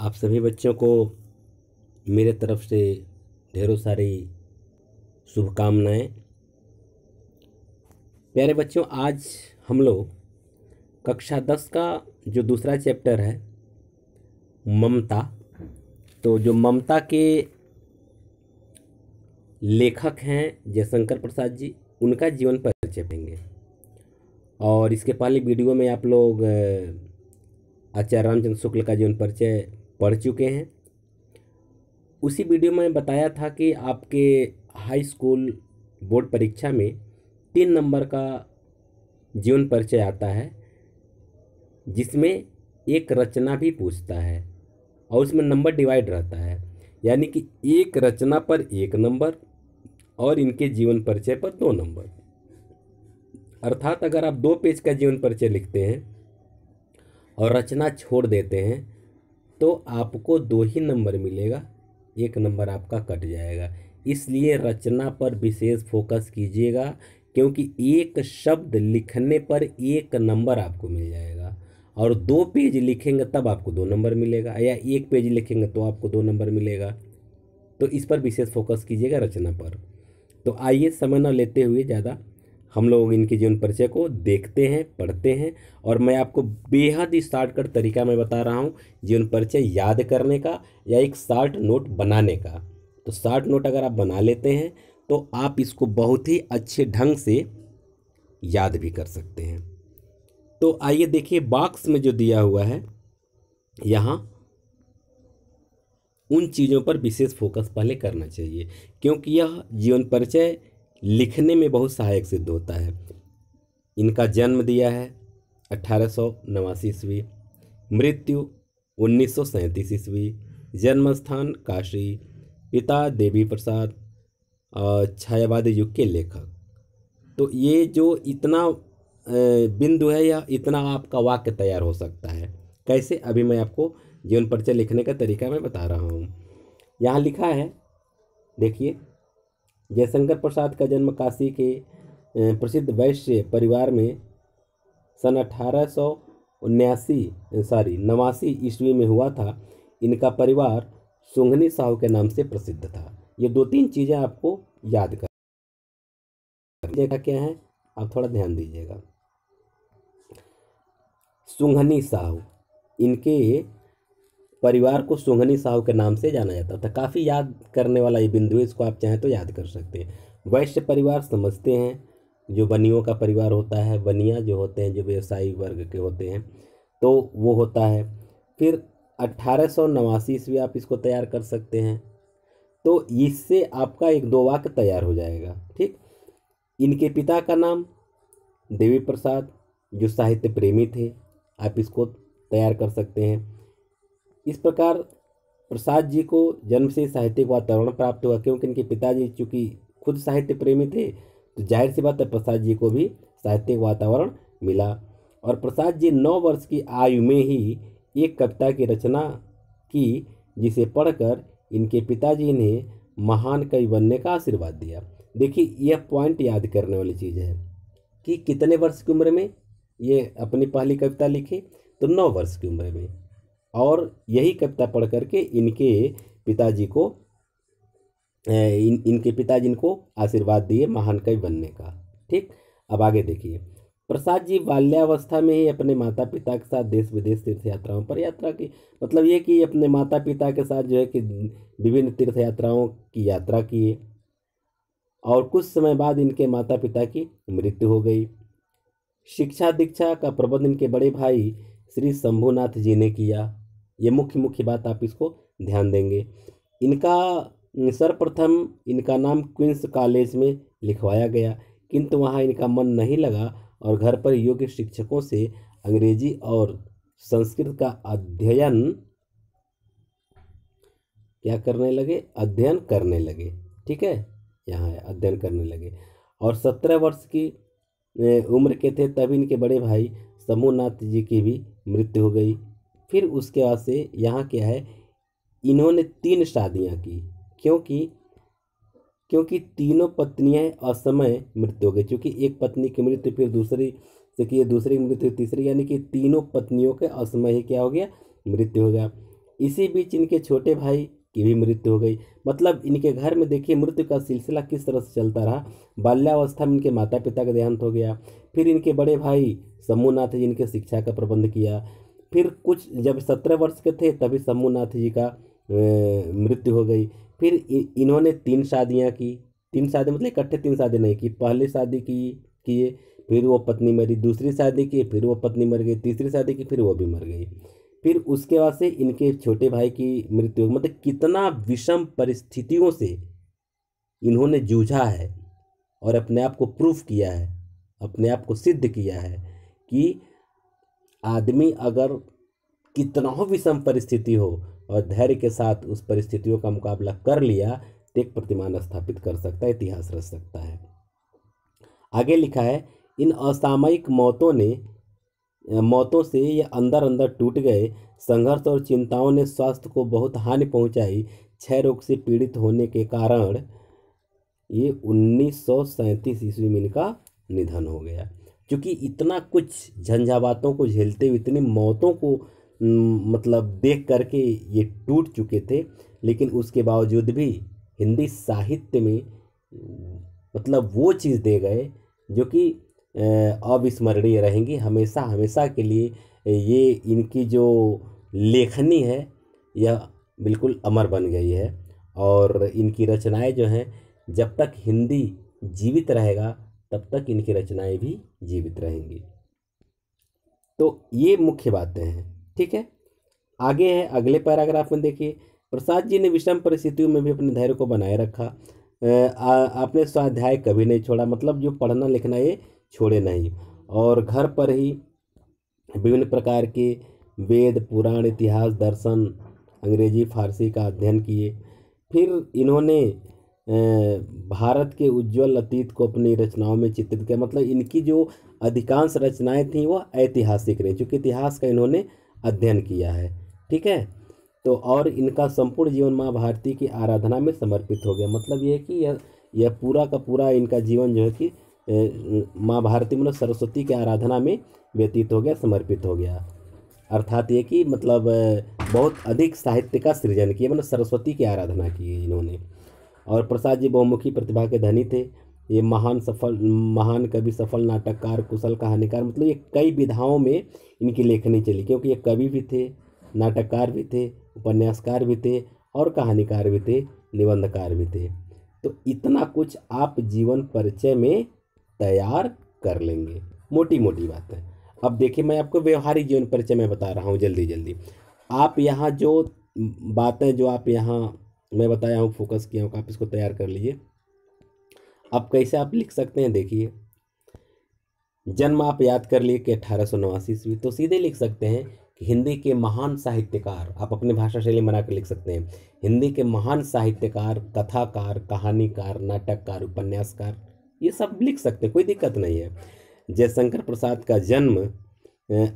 आप सभी बच्चों को मेरे तरफ से ढेरों सारी शुभकामनाएं प्यारे बच्चों आज हम लोग कक्षा दस का जो दूसरा चैप्टर है ममता तो जो ममता के लेखक हैं जयशंकर प्रसाद जी उनका जीवन परिचय देंगे और इसके पहले वीडियो में आप लोग आचार्य रामचंद्र शुक्ल का जीवन परिचय पढ़ चुके हैं उसी वीडियो में बताया था कि आपके हाई स्कूल बोर्ड परीक्षा में तीन नंबर का जीवन परिचय आता है जिसमें एक रचना भी पूछता है और उसमें नंबर डिवाइड रहता है यानी कि एक रचना पर एक नंबर और इनके जीवन परिचय पर दो नंबर अर्थात अगर आप दो पेज का जीवन परिचय लिखते हैं और रचना छोड़ देते हैं तो आपको दो ही नंबर मिलेगा एक नंबर आपका कट जाएगा इसलिए रचना पर विशेष फोकस कीजिएगा क्योंकि एक शब्द लिखने पर एक नंबर आपको मिल जाएगा और दो पेज लिखेंगे तब आपको दो नंबर मिलेगा या एक पेज लिखेंगे तो आपको दो नंबर मिलेगा तो इस पर विशेष फोकस कीजिएगा रचना पर तो आइए समय न लेते हुए ज़्यादा हम लोग इनके जीवन परिचय को देखते हैं पढ़ते हैं और मैं आपको बेहद ही शार्ट कट तरीका मैं बता रहा हूँ जीवन परिचय याद करने का या एक शार्ट नोट बनाने का तो शार्ट नोट अगर आप बना लेते हैं तो आप इसको बहुत ही अच्छे ढंग से याद भी कर सकते हैं तो आइए देखिए बॉक्स में जो दिया हुआ है यहाँ उन चीज़ों पर विशेष फोकस पहले करना चाहिए क्योंकि यह जीवन परिचय लिखने में बहुत सहायक सिद्ध होता है इनका जन्म दिया है अठारह सौ नवासी ईस्वी मृत्यु उन्नीस सौ सैंतीस ईस्वी जन्म स्थान काशी पिता देवी प्रसाद छायावादी युग के लेखक तो ये जो इतना बिंदु है या इतना आपका वाक्य तैयार हो सकता है कैसे अभी मैं आपको जीवन परिचय लिखने का तरीका मैं बता रहा हूँ यहाँ लिखा है देखिए जयशंकर प्रसाद का जन्म काशी के प्रसिद्ध वैश्य परिवार में सन अठारह सौ उन्यासी सॉरी नवासी ईस्वी में हुआ था इनका परिवार सुंघनी साहू के नाम से प्रसिद्ध था ये दो तीन चीज़ें आपको याद कर क्या है आप थोड़ा ध्यान दीजिएगा सुंघनी साहू इनके परिवार को सोंघनी साहू के नाम से जाना जाता था काफ़ी याद करने वाला ये बिंदु है इसको आप चाहें तो याद कर सकते हैं वैश्य परिवार समझते हैं जो बनियों का परिवार होता है बनिया जो होते हैं जो व्यवसायी वर्ग के होते हैं तो वो होता है फिर अट्ठारह सौ नवासी ईस्वी आप इसको तैयार कर सकते हैं तो इससे आपका एक दो वाक्य तैयार हो जाएगा ठीक इनके पिता का नाम देवी प्रसाद जो साहित्य प्रेमी थे आप इसको तैयार कर सकते हैं इस प्रकार प्रसाद जी को जन्म से साहित्यिक वातावरण प्राप्त हुआ क्योंकि इनके पिताजी चूँकि खुद साहित्य प्रेमी थे तो जाहिर सी बात है प्रसाद जी को भी साहित्यिक वातावरण मिला और प्रसाद जी नौ वर्ष की आयु में ही एक कविता की रचना की जिसे पढ़कर इनके पिताजी ने महान कवि बनने का आशीर्वाद दिया देखिए यह पॉइंट याद करने वाली चीज़ है कि कितने वर्ष की उम्र में ये अपनी पहली कविता लिखी तो नौ वर्ष की उम्र में और यही कविता पढ़ करके इनके पिताजी को इन इनके पिताजी इनको आशीर्वाद दिए महान कवि बनने का ठीक अब आगे देखिए प्रसाद जी बाल्यावस्था में ही अपने माता पिता के साथ देश विदेश तीर्थ यात्राओं पर यात्रा की मतलब ये कि अपने माता पिता के साथ जो है कि विभिन्न तीर्थ यात्राओं की यात्रा किए और कुछ समय बाद इनके माता पिता की मृत्यु हो गई शिक्षा दीक्षा का प्रबंध इनके बड़े भाई श्री शंभुनाथ जी ने किया ये मुख्य मुख्य बात आप इसको ध्यान देंगे इनका सर्वप्रथम इनका नाम क्विंस कॉलेज में लिखवाया गया किंतु वहाँ इनका मन नहीं लगा और घर पर योग्य शिक्षकों से अंग्रेजी और संस्कृत का अध्ययन क्या करने लगे अध्ययन करने लगे ठीक है यहाँ है अध्ययन करने लगे और सत्रह वर्ष की उम्र के थे तब इनके बड़े भाई समूहनाथ जी की भी मृत्यु हो गई फिर उसके बाद से यहाँ क्या है इन्होंने तीन शादियाँ की क्योंकि क्योंकि तीनों पत्नियाँ असमय मृत्यु हो गई क्योंकि एक पत्नी की मृत्यु फिर दूसरी से की दूसरी की मृत्यु तीसरी यानी कि तीनों पत्नियों के असमय ही क्या हो गया मृत्यु हो गया इसी बीच इनके छोटे भाई की भी मृत्यु हो गई मतलब इनके घर में देखिए मृत्यु का सिलसिला किस तरह से चलता रहा बाल्यावस्था में इनके माता पिता का देहांत हो गया फिर इनके बड़े भाई समूहनाथ जी इनके शिक्षा का प्रबंध किया फिर कुछ जब सत्रह वर्ष के थे तभी शम्भुनाथ जी का मृत्यु हो गई फिर इन्होंने तीन शादियाँ की तीन शादी मतलब इकट्ठे तीन शादी नहीं की पहली शादी की किए फिर वो पत्नी मरी दूसरी शादी की फिर वो पत्नी मर गई तीसरी शादी की फिर वो भी मर गई फिर उसके बाद से इनके छोटे भाई की मृत्यु मतलब कितना विषम परिस्थितियों से इन्होंने जूझा है और अपने आप को प्रूफ किया है अपने आप को सिद्ध किया है कि आदमी अगर कितना हो विषम परिस्थिति हो और धैर्य के साथ उस परिस्थितियों का मुकाबला कर लिया तो एक प्रतिमान स्थापित कर सकता है इतिहास रच सकता है आगे लिखा है इन असामयिक मौतों ने मौतों से ये अंदर अंदर टूट गए संघर्ष और चिंताओं ने स्वास्थ्य को बहुत हानि पहुंचाई क्षय रोग से पीड़ित होने के कारण ये उन्नीस सौ ईस्वी में इनका निधन हो गया क्योंकि इतना कुछ झंझावातों को झेलते हुए इतनी मौतों को मतलब देख करके ये टूट चुके थे लेकिन उसके बावजूद भी हिंदी साहित्य में मतलब वो चीज़ दे गए जो कि अविस्मरणीय रहेंगी हमेशा हमेशा के लिए ये इनकी जो लेखनी है यह बिल्कुल अमर बन गई है और इनकी रचनाएं जो हैं जब तक हिंदी जीवित रहेगा तब तक इनकी रचनाएं भी जीवित रहेंगी तो ये मुख्य बातें हैं ठीक है आगे है अगले पैराग्राफ में देखिए प्रसाद जी ने विषम परिस्थितियों में भी अपने धैर्य को बनाए रखा आपने स्वाध्याय कभी नहीं छोड़ा मतलब जो पढ़ना लिखना ये छोड़े नहीं और घर पर ही विभिन्न प्रकार के वेद पुराण इतिहास दर्शन अंग्रेजी फारसी का अध्ययन किए फिर इन्होंने भारत के उज्जवल अतीत को अपनी रचनाओं में चित्रित किया मतलब इनकी जो अधिकांश रचनाएं थीं वह ऐतिहासिक रहीं चूँकि इतिहास का इन्होंने अध्ययन किया है ठीक है तो और इनका संपूर्ण जीवन माँ भारती की आराधना में समर्पित हो गया मतलब यह कि यह यह पूरा का पूरा इनका जीवन जो है कि माँ भारती मतलब सरस्वती की आराधना में व्यतीत हो गया समर्पित हो गया अर्थात ये कि मतलब बहुत अधिक साहित्य का सृजन किया मतलब सरस्वती की आराधना की इन्होंने और प्रसाद जी बहुमुखी प्रतिभा के धनी थे ये महान सफल महान कवि सफल नाटककार कुशल कहानीकार मतलब ये कई विधाओं में इनकी लेखनी चली क्योंकि ये कवि भी थे नाटककार भी थे उपन्यासकार भी थे और कहानीकार भी थे निबंधकार भी थे तो इतना कुछ आप जीवन परिचय में तैयार कर लेंगे मोटी मोटी बात है अब देखिए मैं आपको व्यवहारिक जीवन परिचय में बता रहा हूँ जल्दी जल्दी आप यहाँ जो बातें जो आप यहाँ मैं बताया हूँ फोकस किया हूँ आप इसको तैयार कर लीजिए अब कैसे आप लिख सकते हैं देखिए जन्म आप याद कर लिए कि अठारह सौ नवासी ईस्वी तो सीधे लिख सकते हैं कि हिंदी के महान साहित्यकार आप अपनी भाषा शैली में कर लिख सकते हैं हिंदी के महान साहित्यकार कथाकार कहानीकार नाटककार उपन्यासकार ये सब लिख सकते हैं कोई दिक्कत नहीं है जयशंकर प्रसाद का जन्म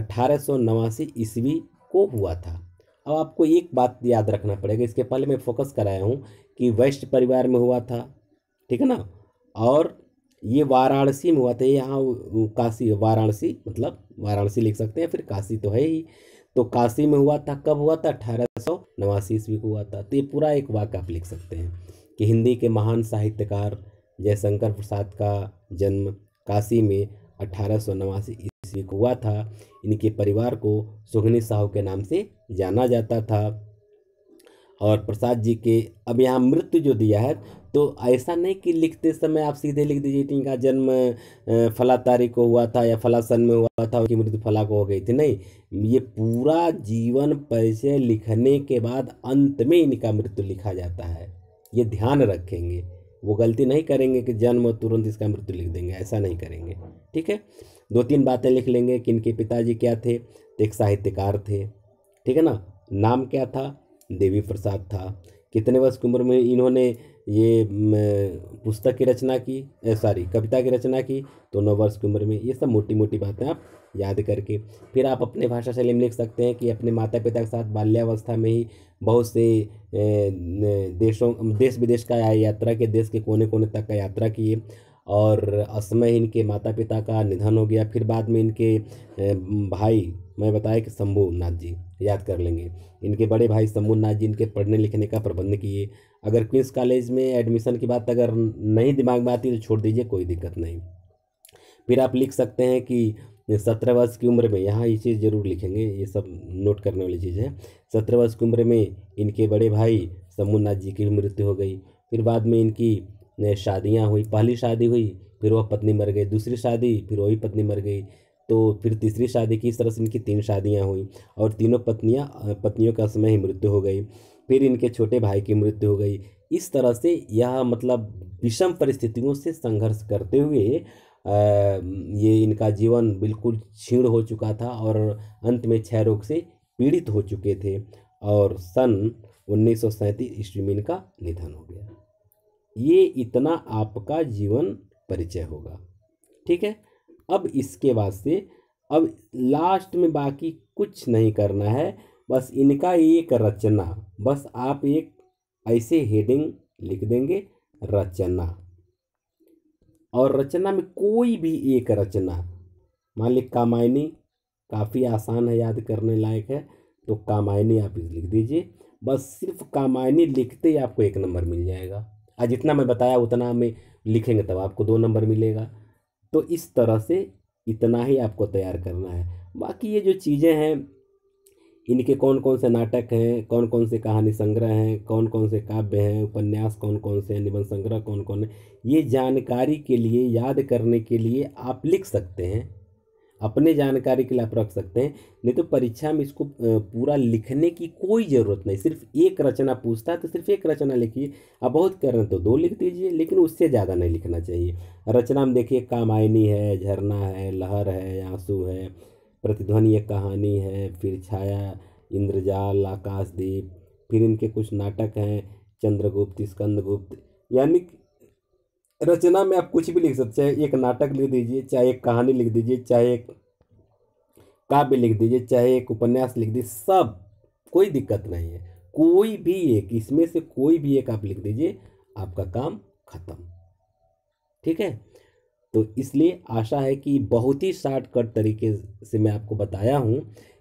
अठारह ईस्वी को हुआ था अब आपको एक बात याद रखना पड़ेगा इसके पहले मैं फोकस कराया हूँ कि वैश्य परिवार में हुआ था ठीक है ना और ये वाराणसी में हुआ था यहाँ काशी वाराणसी मतलब वाराणसी लिख सकते हैं फिर काशी तो है ही तो काशी में हुआ था कब हुआ था अठारह सौ नवासी ईस्वी को हुआ था तो ये पूरा एक वाक्य आप लिख सकते हैं कि हिंदी के महान साहित्यकार जयशंकर प्रसाद का जन्म काशी में अठारह सौ नवासी एक हुआ था इनके परिवार को सुघनी साहू के नाम से जाना जाता था और प्रसाद जी के अब यहाँ मृत्यु जो दिया है तो ऐसा नहीं कि लिखते समय आप सीधे लिख दीजिए कि इनका जन्म फला तारीख को हुआ था या फला सन में हुआ था उनकी मृत्यु फला को हो गई थी नहीं ये पूरा जीवन परिचय लिखने के बाद अंत में इनका मृत्यु लिखा जाता है ये ध्यान रखेंगे वो गलती नहीं करेंगे कि जन्म तुरंत इसका मृत्यु लिख देंगे ऐसा नहीं करेंगे ठीक है दो तीन बातें लिख लेंगे कि इनके पिताजी क्या थे एक साहित्यकार थे ठीक है ना नाम क्या था देवी प्रसाद था कितने वर्ष की उम्र में इन्होंने ये पुस्तक की रचना की सॉरी कविता की रचना की तो नौ वर्ष की उम्र में ये सब मोटी मोटी बातें आप याद करके फिर आप अपने भाषा शैली में लिख सकते हैं कि अपने माता पिता के साथ बाल्यावस्था में ही बहुत से देशों देश विदेश का यात्रा के देश के कोने कोने तक का यात्रा किए और असमय इनके माता पिता का निधन हो गया फिर बाद में इनके भाई मैं बताया कि शंभु नाथ जी याद कर लेंगे इनके बड़े भाई शंभू नाथ जी इनके पढ़ने लिखने का प्रबंध किए अगर क्विंस कॉलेज में एडमिशन की बात अगर नहीं दिमाग में आती तो छोड़ दीजिए कोई दिक्कत नहीं फिर आप लिख सकते हैं कि सत्रह वर्ष की उम्र में यहाँ ये चीज़ ज़रूर लिखेंगे ये सब नोट करने वाली चीज़ है सत्रह वर्ष की उम्र में इनके बड़े भाई शंभुनाथ जी की मृत्यु हो गई फिर बाद में इनकी ने शादियाँ हुई पहली शादी हुई फिर वह पत्नी मर गई दूसरी शादी फिर वही पत्नी मर गई तो फिर तीसरी शादी की इस तरह से इनकी तीन शादियाँ हुई और तीनों पत्नियाँ पत्नियों का समय ही मृत्यु हो गई फिर इनके छोटे भाई की मृत्यु हो गई इस तरह से यह मतलब विषम परिस्थितियों से संघर्ष करते हुए ये इनका जीवन बिल्कुल छीण हो चुका था और अंत में क्षय रोग से पीड़ित हो चुके थे और सन उन्नीस सौ ईस्वी में इनका निधन हो गया ये इतना आपका जीवन परिचय होगा ठीक है अब इसके बाद से अब लास्ट में बाकी कुछ नहीं करना है बस इनका एक रचना बस आप एक ऐसे हेडिंग लिख देंगे रचना और रचना में कोई भी एक रचना मान ली कामायनी काफ़ी आसान है याद करने लायक है तो कामायनी आप लिख दीजिए बस सिर्फ कामायनी लिखते ही आपको एक नंबर मिल जाएगा आज हाँ, जितना मैं बताया उतना में लिखेंगे तब आपको दो नंबर मिलेगा तो इस तरह से इतना ही आपको तैयार करना है बाकी ये जो चीज़ें हैं इनके कौन कौन से नाटक हैं कौन कौन से कहानी संग्रह हैं कौन कौन से काव्य हैं उपन्यास कौन कौन से निबंध संग्रह कौन कौन है ये जानकारी के लिए याद करने के लिए आप लिख सकते हैं अपने जानकारी के लिए आप रख सकते हैं नहीं तो परीक्षा में इसको पूरा लिखने की कोई ज़रूरत नहीं सिर्फ एक रचना पूछता है तो सिर्फ एक रचना लिखिए अब बहुत कर रहे हैं तो दो लिख दीजिए लेकिन उससे ज़्यादा नहीं लिखना चाहिए रचना में देखिए कामायनी है झरना है लहर है आंसू है प्रतिध्वनि एक कहानी है फिर छाया इंद्रजाल आकाशदीप फिर इनके कुछ नाटक हैं चंद्रगुप्त स्कंदगुप्त यानी रचना में आप कुछ भी लिख सकते चाहे एक नाटक लिख दीजिए चाहे एक कहानी लिख दीजिए चाहे एक काव्य लिख दीजिए चाहे एक उपन्यास लिख दीजिए सब कोई दिक्कत नहीं है कोई भी एक इसमें से कोई भी एक आप लिख दीजिए आपका काम खत्म ठीक है तो इसलिए आशा है कि बहुत ही शॉर्टकट तरीके से मैं आपको बताया हूँ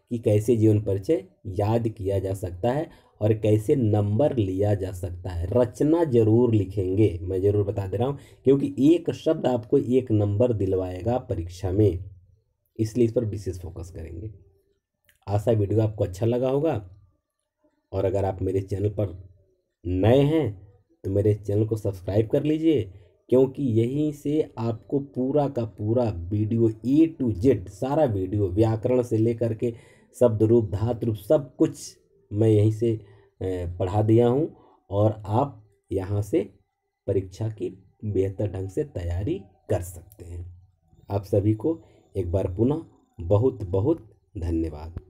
कि कैसे जीवन परिचय याद किया जा सकता है और कैसे नंबर लिया जा सकता है रचना जरूर लिखेंगे मैं ज़रूर बता दे रहा हूँ क्योंकि एक शब्द आपको एक नंबर दिलवाएगा परीक्षा में इसलिए इस पर विशेष फोकस करेंगे आशा वीडियो आपको अच्छा लगा होगा और अगर आप मेरे चैनल पर नए हैं तो मेरे चैनल को सब्सक्राइब कर लीजिए क्योंकि यहीं से आपको पूरा का पूरा वीडियो ए टू जेड सारा वीडियो व्याकरण से लेकर के शब्द रूप धात रूप सब कुछ मैं यहीं से पढ़ा दिया हूँ और आप यहाँ से परीक्षा की बेहतर ढंग से तैयारी कर सकते हैं आप सभी को एक बार पुनः बहुत बहुत धन्यवाद